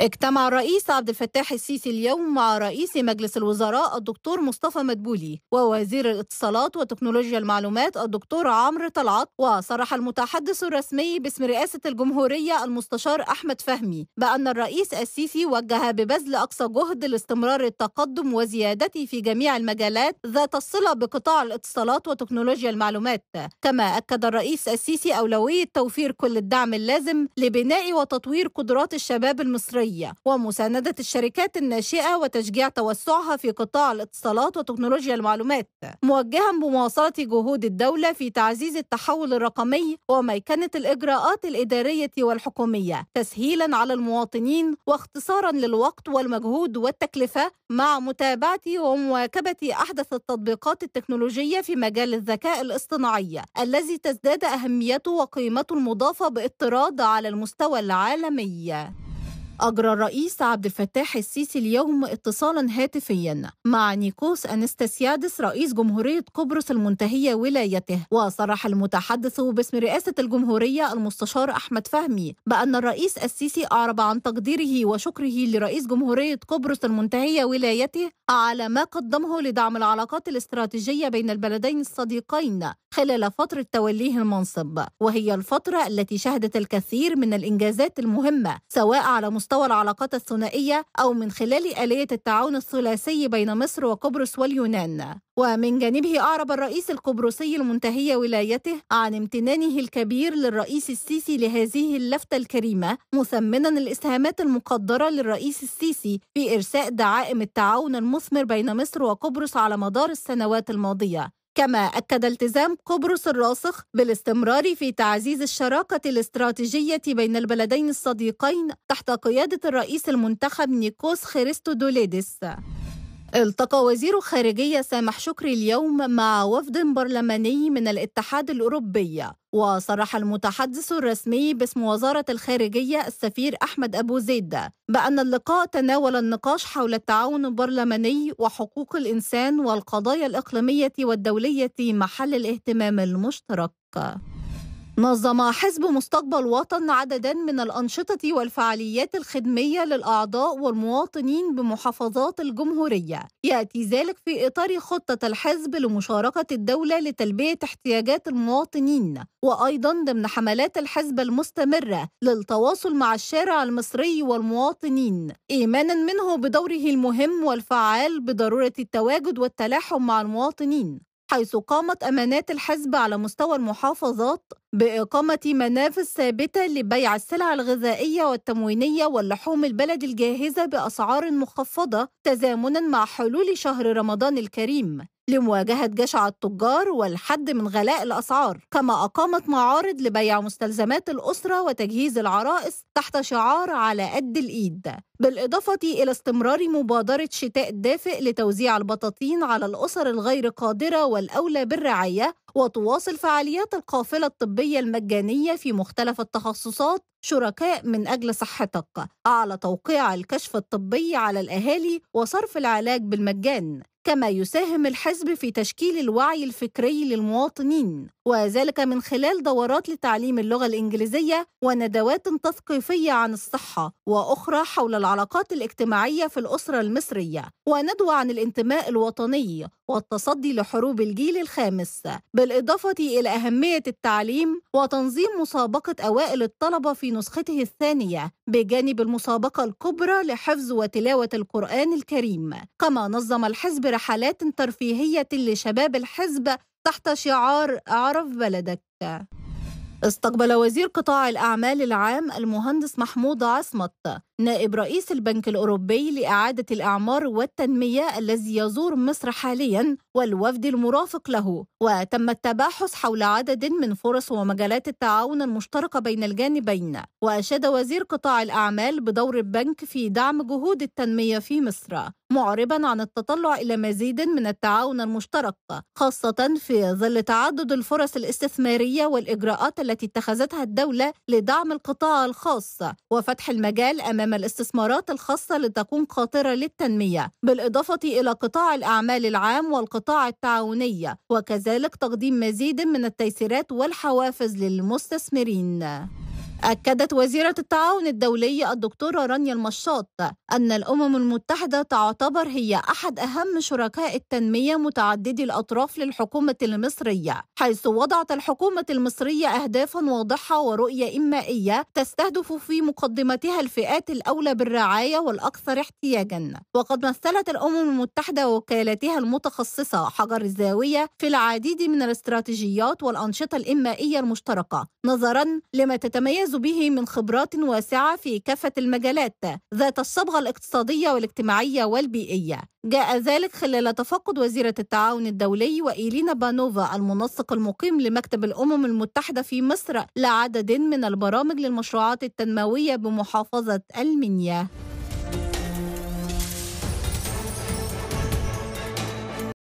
اجتمع الرئيس عبد الفتاح السيسي اليوم مع رئيس مجلس الوزراء الدكتور مصطفى مدبولي ووزير الاتصالات وتكنولوجيا المعلومات الدكتور عمرو طلعت وصرح المتحدث الرسمي باسم رئاسة الجمهورية المستشار أحمد فهمي بأن الرئيس السيسي وجه ببذل أقصى جهد لاستمرار التقدم وزيادته في جميع المجالات ذات الصلة بقطاع الاتصالات وتكنولوجيا المعلومات كما أكد الرئيس السيسي أولوية توفير كل الدعم اللازم لبناء وتطوير قدرات الشباب المصري الحرية ومساندة الشركات الناشئة وتشجيع توسعها في قطاع الاتصالات وتكنولوجيا المعلومات موجها بمواصلة جهود الدولة في تعزيز التحول الرقمي وميكنة الإجراءات الإدارية والحكومية تسهيلا على المواطنين واختصارا للوقت والمجهود والتكلفة مع متابعة ومواكبة أحدث التطبيقات التكنولوجية في مجال الذكاء الاصطناعي الذي تزداد أهميته وقيمته المضافة باطراد على المستوى العالمي أجرى الرئيس عبد الفتاح السيسي اليوم اتصالا هاتفيا مع نيكوس أنستاسيادس رئيس جمهورية قبرص المنتهية ولايته وصرح المتحدث باسم رئاسة الجمهورية المستشار أحمد فهمي بأن الرئيس السيسي أعرب عن تقديره وشكره لرئيس جمهورية قبرص المنتهية ولايته على ما قدمه لدعم العلاقات الاستراتيجية بين البلدين الصديقين خلال فترة توليه المنصب وهي الفترة التي شهدت الكثير من الإنجازات المهمة سواء على مستوى العلاقات الثنائية أو من خلال آلية التعاون الثلاثي بين مصر وقبرص واليونان ومن جانبه أعرب الرئيس القبرصي المنتهي ولايته عن امتنانه الكبير للرئيس السيسي لهذه اللفتة الكريمة مثمنا الإسهامات المقدرة للرئيس السيسي في إرساء دعائم التعاون المثمر بين مصر وقبرص على مدار السنوات الماضية كما أكد التزام قبرص الراسخ بالاستمرار في تعزيز الشراكة الاستراتيجية بين البلدين الصديقين تحت قيادة الرئيس المنتخب نيكوس خريستو دوليدس التقى وزير خارجية سامح شكري اليوم مع وفد برلماني من الاتحاد الأوروبي وصرح المتحدث الرسمي باسم وزارة الخارجية السفير أحمد أبو زيد بأن اللقاء تناول النقاش حول التعاون البرلماني وحقوق الإنسان والقضايا الإقليمية والدولية محل الاهتمام المشترك نظم حزب مستقبل وطن عددا من الأنشطة والفعاليات الخدمية للأعضاء والمواطنين بمحافظات الجمهورية يأتي ذلك في إطار خطة الحزب لمشاركة الدولة لتلبية احتياجات المواطنين وأيضا ضمن حملات الحزب المستمرة للتواصل مع الشارع المصري والمواطنين إيمانا منه بدوره المهم والفعال بضرورة التواجد والتلاحم مع المواطنين حيث قامت أمانات الحزب على مستوى المحافظات بإقامة منافذ ثابتة لبيع السلع الغذائية والتموينية واللحوم البلد الجاهزة بأسعار مخفضة تزامنا مع حلول شهر رمضان الكريم لمواجهة جشع التجار والحد من غلاء الأسعار كما أقامت معارض لبيع مستلزمات الأسرة وتجهيز العرائس تحت شعار على قد الإيد بالإضافة إلى استمرار مبادرة شتاء الدافئ لتوزيع البطاطين على الأسر الغير قادرة والأولى بالرعاية وتواصل فعاليات القافلة الطبية المجانية في مختلف التخصصات شركاء من أجل صحتك على توقيع الكشف الطبي على الأهالي وصرف العلاج بالمجان كما يساهم الحزب في تشكيل الوعي الفكري للمواطنين وذلك من خلال دورات لتعليم اللغة الإنجليزية وندوات تثقيفية عن الصحة وأخرى حول العلاقات الاجتماعية في الأسرة المصرية وندوة عن الانتماء الوطني والتصدي لحروب الجيل الخامس بالإضافة إلى أهمية التعليم وتنظيم مسابقة أوائل الطلبة في نسخته الثانية بجانب المسابقة الكبرى لحفظ وتلاوة القرآن الكريم كما نظم الحزب رحلات ترفيهية لشباب الحزب تحت شعار أعرف بلدك استقبل وزير قطاع الأعمال العام المهندس محمود عصمت نائب رئيس البنك الأوروبي لإعادة الأعمار والتنمية الذي يزور مصر حاليا والوفد المرافق له وتم التباحث حول عدد من فرص ومجالات التعاون المشتركة بين الجانبين وأشاد وزير قطاع الأعمال بدور البنك في دعم جهود التنمية في مصر معربا عن التطلع إلى مزيد من التعاون المشترك خاصة في ظل تعدد الفرص الاستثمارية والإجراءات التي اتخذتها الدولة لدعم القطاع الخاص وفتح المجال أمام أمام الاستثمارات الخاصة لتكون قاطرة للتنمية بالإضافة إلى قطاع الأعمال العام والقطاع التعاوني وكذلك تقديم مزيد من التيسيرات والحوافز للمستثمرين أكدت وزيرة التعاون الدولي الدكتورة رانيا المشاط أن الأمم المتحدة تعتبر هي أحد أهم شركاء التنمية متعددي الأطراف للحكومة المصرية، حيث وضعت الحكومة المصرية أهدافًا واضحة ورؤية إمائية تستهدف في مقدمتها الفئات الأولى بالرعاية والأكثر احتياجًا، وقد مثلت الأمم المتحدة وكالتها المتخصصة حجر الزاوية في العديد من الاستراتيجيات والأنشطة الإمائية المشتركة، نظرًا لما تتميز به من خبرات واسعة في كافة المجالات ذات الصبغة الاقتصادية والاجتماعية والبيئية جاء ذلك خلال تفقد وزيرة التعاون الدولي وإيلينا بانوفا المنسق المقيم لمكتب الأمم المتحدة في مصر لعدد من البرامج للمشروعات التنموية بمحافظة المنيا